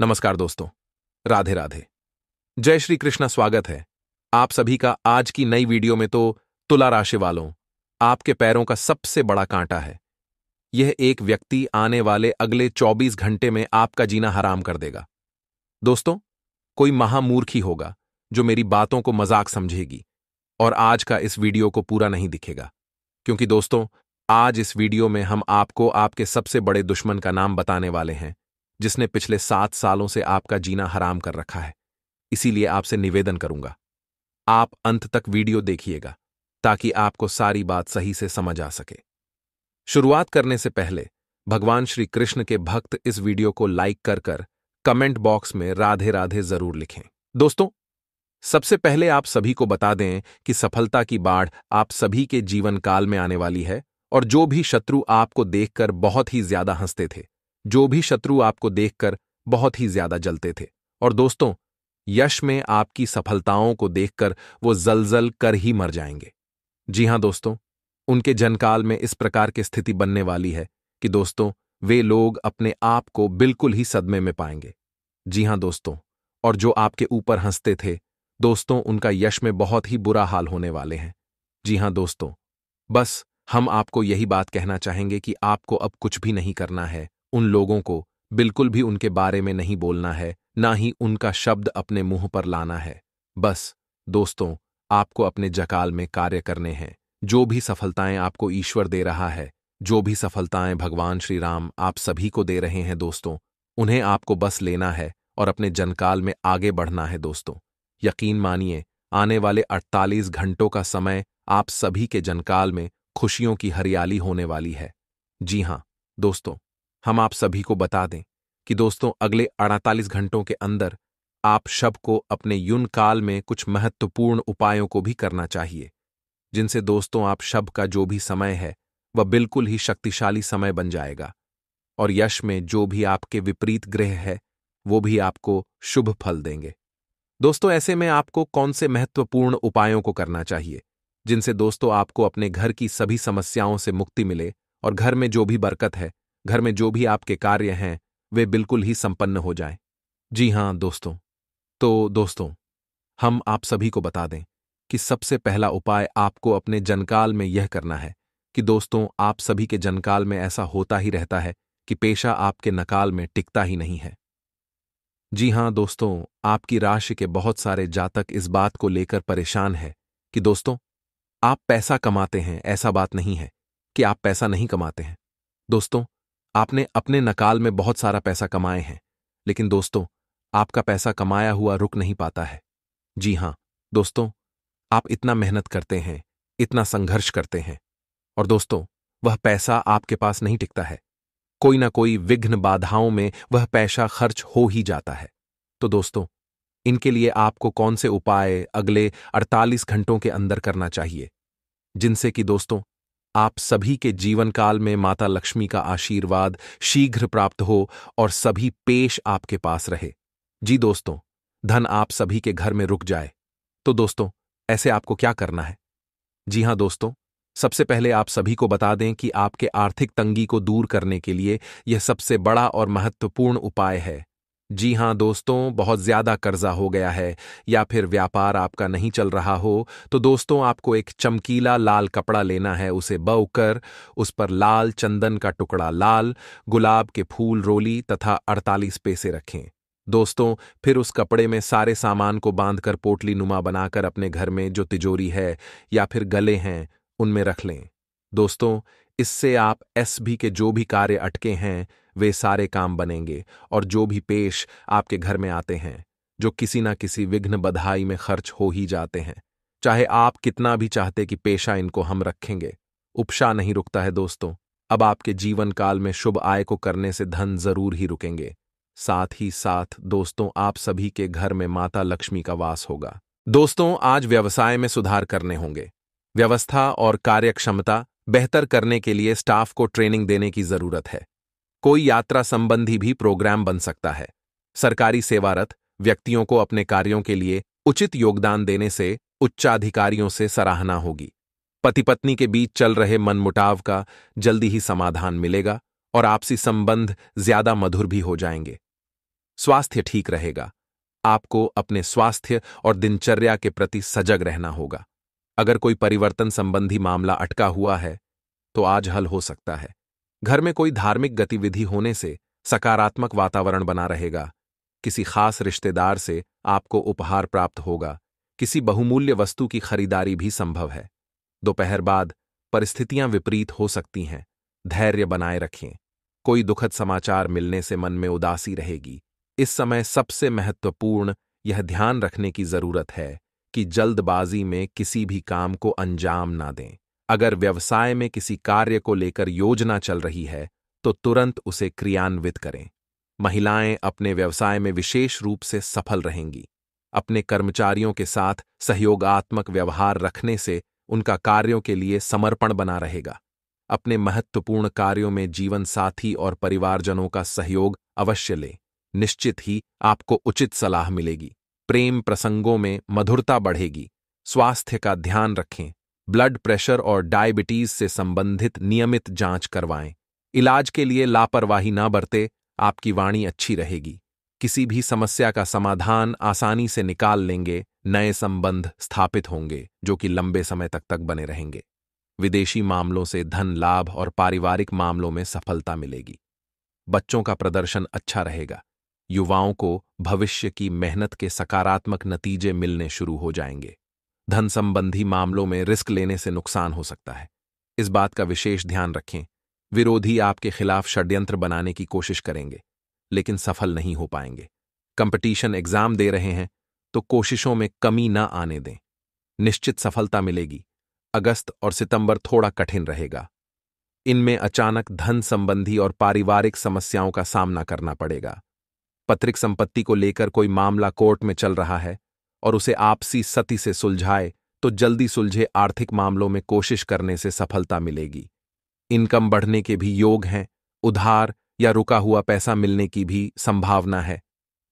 नमस्कार दोस्तों राधे राधे जय श्री कृष्णा स्वागत है आप सभी का आज की नई वीडियो में तो तुला राशि वालों आपके पैरों का सबसे बड़ा कांटा है यह एक व्यक्ति आने वाले अगले 24 घंटे में आपका जीना हराम कर देगा दोस्तों कोई महामूर्खी होगा जो मेरी बातों को मजाक समझेगी और आज का इस वीडियो को पूरा नहीं दिखेगा क्योंकि दोस्तों आज इस वीडियो में हम आपको आपके सबसे बड़े दुश्मन का नाम बताने वाले हैं जिसने पिछले सात सालों से आपका जीना हराम कर रखा है इसीलिए आपसे निवेदन करूंगा आप अंत तक वीडियो देखिएगा ताकि आपको सारी बात सही से समझ आ सके शुरुआत करने से पहले भगवान श्री कृष्ण के भक्त इस वीडियो को लाइक कर कर कमेंट बॉक्स में राधे राधे जरूर लिखें दोस्तों सबसे पहले आप सभी को बता दें कि सफलता की बाढ़ आप सभी के जीवन काल में आने वाली है और जो भी शत्रु आपको देखकर बहुत ही ज्यादा हंसते थे जो भी शत्रु आपको देखकर बहुत ही ज्यादा जलते थे और दोस्तों यश में आपकी सफलताओं को देखकर वो जलजल कर ही मर जाएंगे जी हां दोस्तों उनके जनकाल में इस प्रकार की स्थिति बनने वाली है कि दोस्तों वे लोग अपने आप को बिल्कुल ही सदमे में पाएंगे जी हां दोस्तों और जो आपके ऊपर हंसते थे दोस्तों उनका यश में बहुत ही बुरा हाल होने वाले हैं जी हां दोस्तों बस हम आपको यही बात कहना चाहेंगे कि आपको अब कुछ भी नहीं करना है उन लोगों को बिल्कुल भी उनके बारे में नहीं बोलना है ना ही उनका शब्द अपने मुंह पर लाना है बस दोस्तों आपको अपने जकाल में कार्य करने हैं जो भी सफलताएं आपको ईश्वर दे रहा है जो भी सफलताएं भगवान श्री राम आप सभी को दे रहे हैं दोस्तों उन्हें आपको बस लेना है और अपने जनकाल में आगे बढ़ना है दोस्तों यकीन मानिए आने वाले 48 घंटों का समय आप सभी के जनकाल में खुशियों की हरियाली होने वाली है जी हाँ दोस्तों हम आप सभी को बता दें कि दोस्तों अगले 48 घंटों के अंदर आप शब को अपने युन काल में कुछ महत्वपूर्ण उपायों को भी करना चाहिए जिनसे दोस्तों आप शब का जो भी समय है वह बिल्कुल ही शक्तिशाली समय बन जाएगा और यश में जो भी आपके विपरीत ग्रह है वो भी आपको शुभ फल देंगे दोस्तों ऐसे में आपको कौन से महत्वपूर्ण उपायों को करना चाहिए जिनसे दोस्तों आपको अपने घर की सभी समस्याओं से मुक्ति मिले और घर में जो भी बरकत है घर में जो भी आपके कार्य हैं वे बिल्कुल ही संपन्न हो जाएं। जी हां दोस्तों तो दोस्तों हम आप सभी को बता दें कि सबसे पहला उपाय आपको अपने जनकाल में यह करना है कि दोस्तों आप सभी के जनकाल में ऐसा होता ही रहता है कि पेशा आपके नकाल में टिकता ही नहीं है जी हां दोस्तों आपकी राशि के बहुत सारे जातक इस बात को लेकर परेशान है कि दोस्तों आप पैसा कमाते हैं ऐसा बात नहीं है कि आप पैसा नहीं कमाते हैं दोस्तों आपने अपने नकाल में बहुत सारा पैसा कमाए हैं लेकिन दोस्तों आपका पैसा कमाया हुआ रुक नहीं पाता है जी हां दोस्तों आप इतना मेहनत करते हैं इतना संघर्ष करते हैं और दोस्तों वह पैसा आपके पास नहीं टिकता है कोई ना कोई विघ्न बाधाओं में वह पैसा खर्च हो ही जाता है तो दोस्तों इनके लिए आपको कौन से उपाय अगले 48 घंटों के अंदर करना चाहिए जिनसे कि दोस्तों आप सभी के जीवन काल में माता लक्ष्मी का आशीर्वाद शीघ्र प्राप्त हो और सभी पेश आपके पास रहे जी दोस्तों धन आप सभी के घर में रुक जाए तो दोस्तों ऐसे आपको क्या करना है जी हां दोस्तों सबसे पहले आप सभी को बता दें कि आपके आर्थिक तंगी को दूर करने के लिए यह सबसे बड़ा और महत्वपूर्ण उपाय है जी हां दोस्तों बहुत ज्यादा कर्जा हो गया है या फिर व्यापार आपका नहीं चल रहा हो तो दोस्तों आपको एक चमकीला लाल कपड़ा लेना है उसे कर उस पर लाल चंदन का टुकड़ा लाल गुलाब के फूल रोली तथा 48 पैसे रखें दोस्तों फिर उस कपड़े में सारे सामान को बांधकर पोटली नुमा बनाकर अपने घर में जो तिजोरी है या फिर गले हैं उनमें रख लें दोस्तों इससे आप एसबी के जो भी कार्य अटके हैं वे सारे काम बनेंगे और जो भी पेश आपके घर में आते हैं जो किसी ना किसी विघ्न बधाई में खर्च हो ही जाते हैं चाहे आप कितना भी चाहते कि पेशा इनको हम रखेंगे उपशा नहीं रुकता है दोस्तों अब आपके जीवन काल में शुभ आय को करने से धन जरूर ही रुकेंगे साथ ही साथ दोस्तों आप सभी के घर में माता लक्ष्मी का वास होगा दोस्तों आज व्यवसाय में सुधार करने होंगे व्यवस्था और कार्यक्षमता बेहतर करने के लिए स्टाफ को ट्रेनिंग देने की जरूरत है कोई यात्रा संबंधी भी प्रोग्राम बन सकता है सरकारी सेवारत व्यक्तियों को अपने कार्यों के लिए उचित योगदान देने से उच्चाधिकारियों से सराहना होगी पति पत्नी के बीच चल रहे मनमुटाव का जल्दी ही समाधान मिलेगा और आपसी संबंध ज्यादा मधुर भी हो जाएंगे स्वास्थ्य ठीक रहेगा आपको अपने स्वास्थ्य और दिनचर्या के प्रति सजग रहना होगा अगर कोई परिवर्तन संबंधी मामला अटका हुआ है तो आज हल हो सकता है घर में कोई धार्मिक गतिविधि होने से सकारात्मक वातावरण बना रहेगा किसी खास रिश्तेदार से आपको उपहार प्राप्त होगा किसी बहुमूल्य वस्तु की खरीदारी भी संभव है दोपहर बाद परिस्थितियां विपरीत हो सकती हैं धैर्य बनाए रखें कोई दुखद समाचार मिलने से मन में उदासी रहेगी इस समय सबसे महत्वपूर्ण यह ध्यान रखने की जरूरत है कि जल्दबाजी में किसी भी काम को अंजाम ना दें अगर व्यवसाय में किसी कार्य को लेकर योजना चल रही है तो तुरंत उसे क्रियान्वित करें महिलाएं अपने व्यवसाय में विशेष रूप से सफल रहेंगी अपने कर्मचारियों के साथ सहयोगात्मक व्यवहार रखने से उनका कार्यों के लिए समर्पण बना रहेगा अपने महत्वपूर्ण कार्यों में जीवन साथी और परिवारजनों का सहयोग अवश्य लें निश्चित ही आपको उचित सलाह मिलेगी प्रेम प्रसंगों में मधुरता बढ़ेगी स्वास्थ्य का ध्यान रखें ब्लड प्रेशर और डायबिटीज से संबंधित नियमित जांच करवाएं इलाज के लिए लापरवाही ना बरते आपकी वाणी अच्छी रहेगी किसी भी समस्या का समाधान आसानी से निकाल लेंगे नए संबंध स्थापित होंगे जो कि लंबे समय तक तक बने रहेंगे विदेशी मामलों से धन लाभ और पारिवारिक मामलों में सफलता मिलेगी बच्चों का प्रदर्शन अच्छा रहेगा युवाओं को भविष्य की मेहनत के सकारात्मक नतीजे मिलने शुरू हो जाएंगे धन संबंधी मामलों में रिस्क लेने से नुकसान हो सकता है इस बात का विशेष ध्यान रखें विरोधी आपके खिलाफ षड्यंत्र बनाने की कोशिश करेंगे लेकिन सफल नहीं हो पाएंगे कंपटीशन एग्जाम दे रहे हैं तो कोशिशों में कमी न आने दें निश्चित सफलता मिलेगी अगस्त और सितंबर थोड़ा कठिन रहेगा इनमें अचानक धन संबंधी और पारिवारिक समस्याओं का सामना करना पड़ेगा पत्रिक संपत्ति को लेकर कोई मामला कोर्ट में चल रहा है और उसे आपसी सती से सुलझाए तो जल्दी सुलझे आर्थिक मामलों में कोशिश करने से सफलता मिलेगी इनकम बढ़ने के भी योग हैं उधार या रुका हुआ पैसा मिलने की भी संभावना है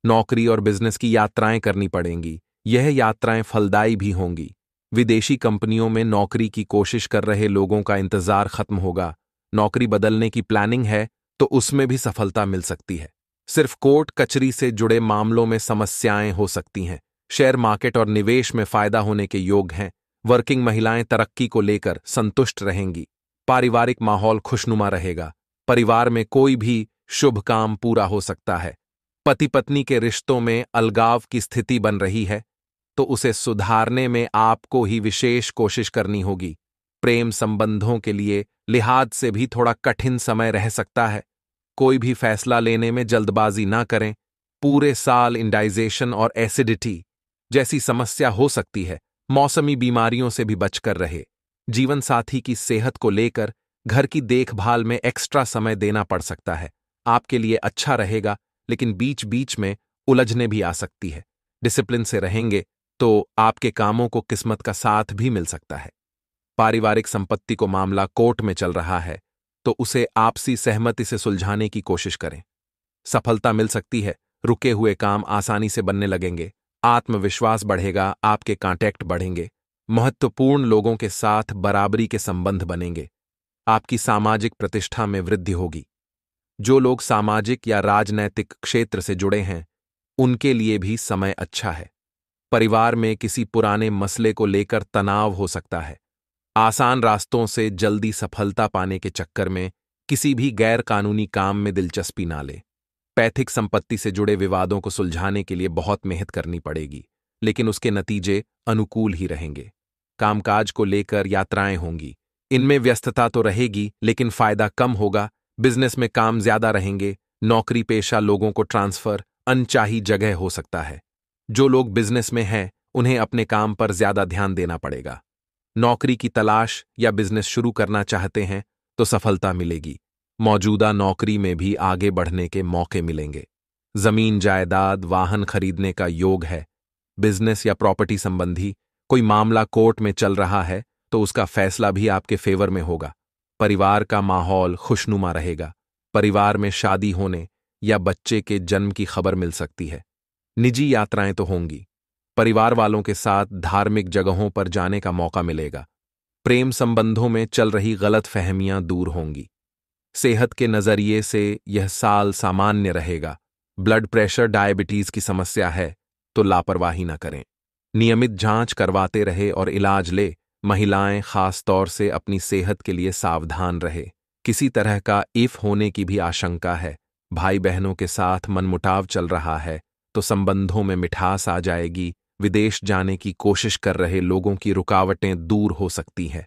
नौकरी और बिजनेस की यात्राएं करनी पड़ेंगी यह यात्राएं फलदायी भी होंगी विदेशी कंपनियों में नौकरी की कोशिश कर रहे लोगों का इंतजार खत्म होगा नौकरी बदलने की प्लानिंग है तो उसमें भी सफलता मिल सकती है सिर्फ कोर्ट कचरी से जुड़े मामलों में समस्याएं हो सकती हैं शेयर मार्केट और निवेश में फायदा होने के योग हैं वर्किंग महिलाएं तरक्की को लेकर संतुष्ट रहेंगी पारिवारिक माहौल खुशनुमा रहेगा परिवार में कोई भी शुभ काम पूरा हो सकता है पति पत्नी के रिश्तों में अलगाव की स्थिति बन रही है तो उसे सुधारने में आपको ही विशेष कोशिश करनी होगी प्रेम संबंधों के लिए लिहाज से भी थोड़ा कठिन समय रह सकता है कोई भी फैसला लेने में जल्दबाजी ना करें पूरे साल इंडाइजेशन और एसिडिटी जैसी समस्या हो सकती है मौसमी बीमारियों से भी बचकर रहे जीवन साथी की सेहत को लेकर घर की देखभाल में एक्स्ट्रा समय देना पड़ सकता है आपके लिए अच्छा रहेगा लेकिन बीच बीच में उलझने भी आ सकती है डिसिप्लिन से रहेंगे तो आपके कामों को किस्मत का साथ भी मिल सकता है पारिवारिक संपत्ति को मामला कोर्ट में चल रहा है तो उसे आपसी सहमति से सुलझाने की कोशिश करें सफलता मिल सकती है रुके हुए काम आसानी से बनने लगेंगे आत्मविश्वास बढ़ेगा आपके कांटेक्ट बढ़ेंगे महत्वपूर्ण लोगों के साथ बराबरी के संबंध बनेंगे आपकी सामाजिक प्रतिष्ठा में वृद्धि होगी जो लोग सामाजिक या राजनैतिक क्षेत्र से जुड़े हैं उनके लिए भी समय अच्छा है परिवार में किसी पुराने मसले को लेकर तनाव हो सकता है आसान रास्तों से जल्दी सफलता पाने के चक्कर में किसी भी गैरकानूनी काम में दिलचस्पी ना लें पैथिक संपत्ति से जुड़े विवादों को सुलझाने के लिए बहुत मेहनत करनी पड़ेगी लेकिन उसके नतीजे अनुकूल ही रहेंगे कामकाज को लेकर यात्राएं होंगी इनमें व्यस्तता तो रहेगी लेकिन फायदा कम होगा बिजनेस में काम ज्यादा रहेंगे नौकरी पेशा लोगों को ट्रांसफर अनचाही जगह हो सकता है जो लोग बिजनेस में हैं उन्हें अपने काम पर ज्यादा ध्यान देना पड़ेगा नौकरी की तलाश या बिजनेस शुरू करना चाहते हैं तो सफलता मिलेगी मौजूदा नौकरी में भी आगे बढ़ने के मौके मिलेंगे जमीन जायदाद वाहन खरीदने का योग है बिजनेस या प्रॉपर्टी संबंधी कोई मामला कोर्ट में चल रहा है तो उसका फैसला भी आपके फेवर में होगा परिवार का माहौल खुशनुमा रहेगा परिवार में शादी होने या बच्चे के जन्म की खबर मिल सकती है निजी यात्राएं तो होंगी परिवार वालों के साथ धार्मिक जगहों पर जाने का मौका मिलेगा प्रेम संबंधों में चल रही गलत फहमियां दूर होंगी सेहत के नज़रिए से यह साल सामान्य रहेगा ब्लड प्रेशर डायबिटीज की समस्या है तो लापरवाही न करें नियमित जांच करवाते रहे और इलाज ले महिलाएं खास तौर से अपनी सेहत के लिए सावधान रहे किसी तरह का इफ होने की भी आशंका है भाई बहनों के साथ मनमुटाव चल रहा है तो संबंधों में मिठास आ जाएगी विदेश जाने की कोशिश कर रहे लोगों की रुकावटें दूर हो सकती हैं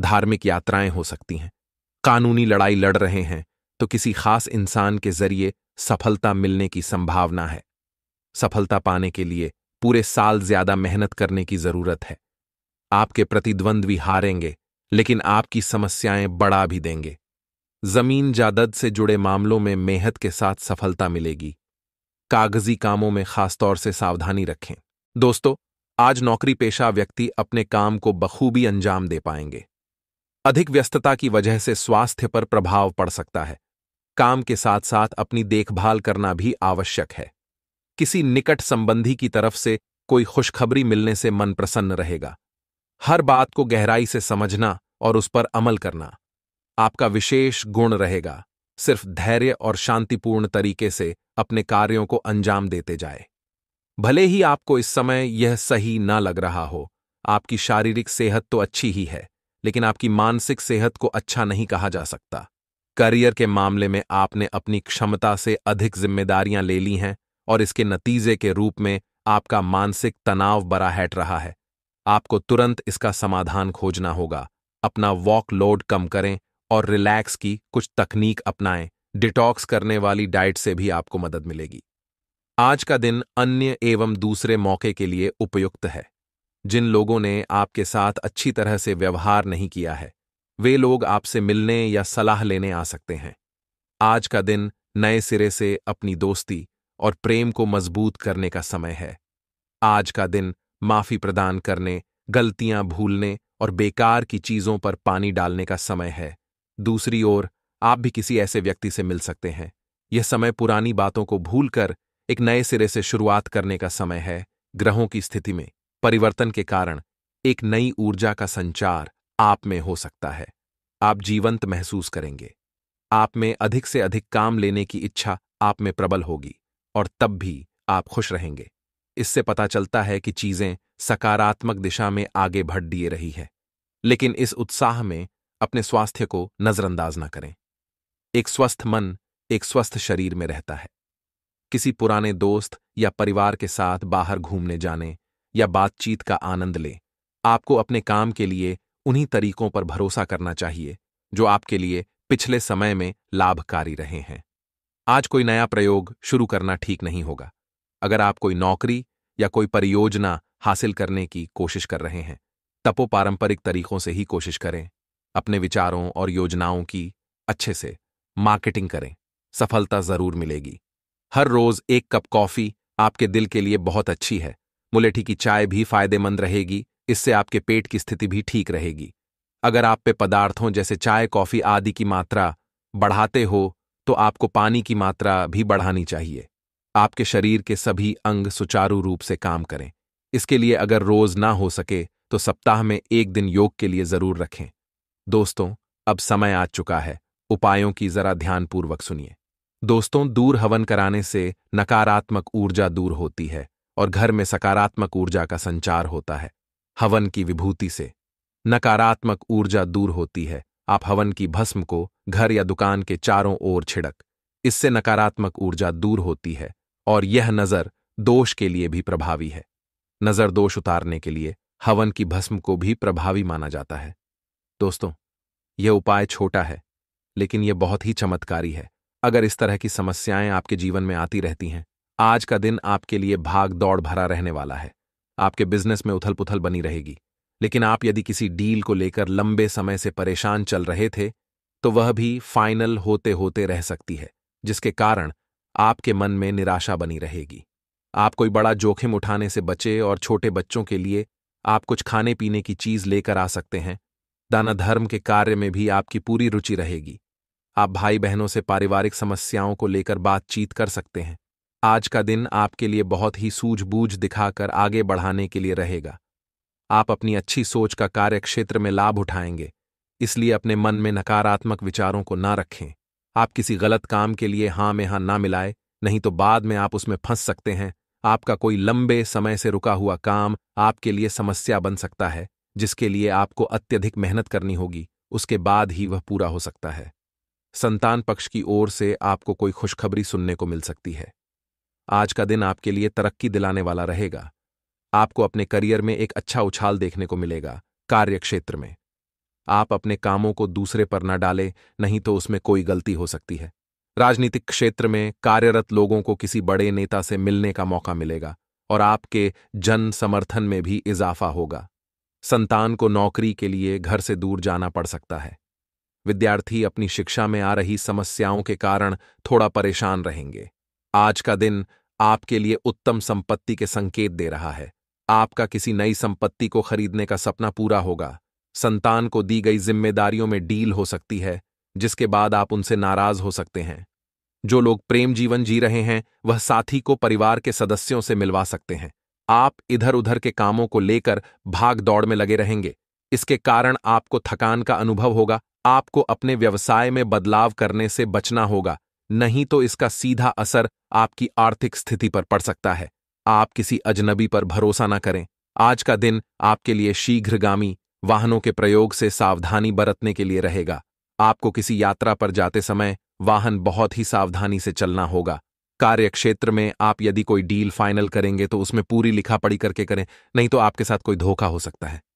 धार्मिक यात्राएं हो सकती हैं कानूनी लड़ाई लड़ रहे हैं तो किसी खास इंसान के जरिए सफलता मिलने की संभावना है सफलता पाने के लिए पूरे साल ज्यादा मेहनत करने की जरूरत है आपके प्रतिद्वंद्वी हारेंगे लेकिन आपकी समस्याएं बढ़ा भी देंगे जमीन जायदाद से जुड़े मामलों में मेहनत के साथ सफलता मिलेगी कागजी कामों में खासतौर से सावधानी रखें दोस्तों आज नौकरी पेशा व्यक्ति अपने काम को बखूबी अंजाम दे पाएंगे अधिक व्यस्तता की वजह से स्वास्थ्य पर प्रभाव पड़ सकता है काम के साथ साथ अपनी देखभाल करना भी आवश्यक है किसी निकट संबंधी की तरफ से कोई खुशखबरी मिलने से मन प्रसन्न रहेगा हर बात को गहराई से समझना और उस पर अमल करना आपका विशेष गुण रहेगा सिर्फ धैर्य और शांतिपूर्ण तरीके से अपने कार्यों को अंजाम देते जाए भले ही आपको इस समय यह सही ना लग रहा हो आपकी शारीरिक सेहत तो अच्छी ही है लेकिन आपकी मानसिक सेहत को अच्छा नहीं कहा जा सकता करियर के मामले में आपने अपनी क्षमता से अधिक जिम्मेदारियां ले ली हैं और इसके नतीजे के रूप में आपका मानसिक तनाव बराहट रहा है आपको तुरंत इसका समाधान खोजना होगा अपना वॉक लोड कम करें और रिलैक्स की कुछ तकनीक अपनाएं डिटॉक्स करने वाली डाइट से भी आपको मदद मिलेगी आज का दिन अन्य एवं दूसरे मौके के लिए उपयुक्त है जिन लोगों ने आपके साथ अच्छी तरह से व्यवहार नहीं किया है वे लोग आपसे मिलने या सलाह लेने आ सकते हैं आज का दिन नए सिरे से अपनी दोस्ती और प्रेम को मजबूत करने का समय है आज का दिन माफी प्रदान करने गलतियां भूलने और बेकार की चीजों पर पानी डालने का समय है दूसरी ओर आप भी किसी ऐसे व्यक्ति से मिल सकते हैं यह समय पुरानी बातों को भूलकर एक नए सिरे से शुरुआत करने का समय है ग्रहों की स्थिति में परिवर्तन के कारण एक नई ऊर्जा का संचार आप में हो सकता है आप जीवंत महसूस करेंगे आप में अधिक से अधिक काम लेने की इच्छा आप में प्रबल होगी और तब भी आप खुश रहेंगे इससे पता चलता है कि चीजें सकारात्मक दिशा में आगे बढ़ दिए रही है लेकिन इस उत्साह में अपने स्वास्थ्य को नजरअंदाज न करें एक स्वस्थ मन एक स्वस्थ शरीर में रहता है किसी पुराने दोस्त या परिवार के साथ बाहर घूमने जाने या बातचीत का आनंद लें आपको अपने काम के लिए उन्हीं तरीकों पर भरोसा करना चाहिए जो आपके लिए पिछले समय में लाभकारी रहे हैं आज कोई नया प्रयोग शुरू करना ठीक नहीं होगा अगर आप कोई नौकरी या कोई परियोजना हासिल करने की कोशिश कर रहे हैं तपो पारंपरिक तरीकों से ही कोशिश करें अपने विचारों और योजनाओं की अच्छे से मार्केटिंग करें सफलता जरूर मिलेगी हर रोज एक कप कॉफी आपके दिल के लिए बहुत अच्छी है मुलेठी की चाय भी फायदेमंद रहेगी इससे आपके पेट की स्थिति भी ठीक रहेगी अगर आप पे पदार्थों जैसे चाय कॉफी आदि की मात्रा बढ़ाते हो तो आपको पानी की मात्रा भी बढ़ानी चाहिए आपके शरीर के सभी अंग सुचारू रूप से काम करें इसके लिए अगर रोज ना हो सके तो सप्ताह में एक दिन योग के लिए जरूर रखें दोस्तों अब समय आ चुका है उपायों की जरा ध्यानपूर्वक सुनिए दोस्तों दूर हवन कराने से नकारात्मक ऊर्जा दूर होती है और घर में सकारात्मक ऊर्जा का संचार होता है हवन की विभूति से नकारात्मक ऊर्जा दूर होती है आप हवन की भस्म को घर या दुकान के चारों ओर छिड़क इससे नकारात्मक ऊर्जा दूर होती है और यह नज़र दोष के लिए भी प्रभावी है नज़र दोष उतारने के लिए हवन की भस्म को भी प्रभावी माना जाता है दोस्तों यह उपाय छोटा है लेकिन यह बहुत ही चमत्कारी है अगर इस तरह की समस्याएं आपके जीवन में आती रहती हैं आज का दिन आपके लिए भाग दौड़ भरा रहने वाला है आपके बिजनेस में उथल पुथल बनी रहेगी लेकिन आप यदि किसी डील को लेकर लंबे समय से परेशान चल रहे थे तो वह भी फाइनल होते होते रह सकती है जिसके कारण आपके मन में निराशा बनी रहेगी आप कोई बड़ा जोखिम उठाने से बचे और छोटे बच्चों के लिए आप कुछ खाने पीने की चीज लेकर आ सकते हैं दाना धर्म के कार्य में भी आपकी पूरी रुचि रहेगी आप भाई बहनों से पारिवारिक समस्याओं को लेकर बातचीत कर सकते हैं आज का दिन आपके लिए बहुत ही सूझबूझ दिखाकर आगे बढ़ाने के लिए रहेगा आप अपनी अच्छी सोच का कार्यक्षेत्र में लाभ उठाएंगे इसलिए अपने मन में नकारात्मक विचारों को ना रखें आप किसी गलत काम के लिए हां में हां ना मिलाए नहीं तो बाद में आप उसमें फंस सकते हैं आपका कोई लंबे समय से रुका हुआ काम आपके लिए समस्या बन सकता है जिसके लिए आपको अत्यधिक मेहनत करनी होगी उसके बाद ही वह पूरा हो सकता है संतान पक्ष की ओर से आपको कोई खुशखबरी सुनने को मिल सकती है आज का दिन आपके लिए तरक्की दिलाने वाला रहेगा आपको अपने करियर में एक अच्छा उछाल देखने को मिलेगा कार्यक्षेत्र में आप अपने कामों को दूसरे पर न डालें नहीं तो उसमें कोई गलती हो सकती है राजनीतिक क्षेत्र में कार्यरत लोगों को किसी बड़े नेता से मिलने का मौका मिलेगा और आपके जन समर्थन में भी इजाफा होगा संतान को नौकरी के लिए घर से दूर जाना पड़ सकता है विद्यार्थी अपनी शिक्षा में आ रही समस्याओं के कारण थोड़ा परेशान रहेंगे आज का दिन आपके लिए उत्तम संपत्ति के संकेत दे रहा है आपका किसी नई संपत्ति को खरीदने का सपना पूरा होगा संतान को दी गई जिम्मेदारियों में डील हो सकती है जिसके बाद आप उनसे नाराज हो सकते हैं जो लोग प्रेम जीवन जी रहे हैं वह साथी को परिवार के सदस्यों से मिलवा सकते हैं आप इधर उधर के कामों को लेकर भाग दौड़ में लगे रहेंगे इसके कारण आपको थकान का अनुभव होगा आपको अपने व्यवसाय में बदलाव करने से बचना होगा नहीं तो इसका सीधा असर आपकी आर्थिक स्थिति पर पड़ सकता है आप किसी अजनबी पर भरोसा न करें आज का दिन आपके लिए शीघ्रगामी वाहनों के प्रयोग से सावधानी बरतने के लिए रहेगा आपको किसी यात्रा पर जाते समय वाहन बहुत ही सावधानी से चलना होगा कार्यक्षेत्र में आप यदि कोई डील फाइनल करेंगे तो उसमें पूरी लिखा पढ़ी करके करें नहीं तो आपके साथ कोई धोखा हो सकता है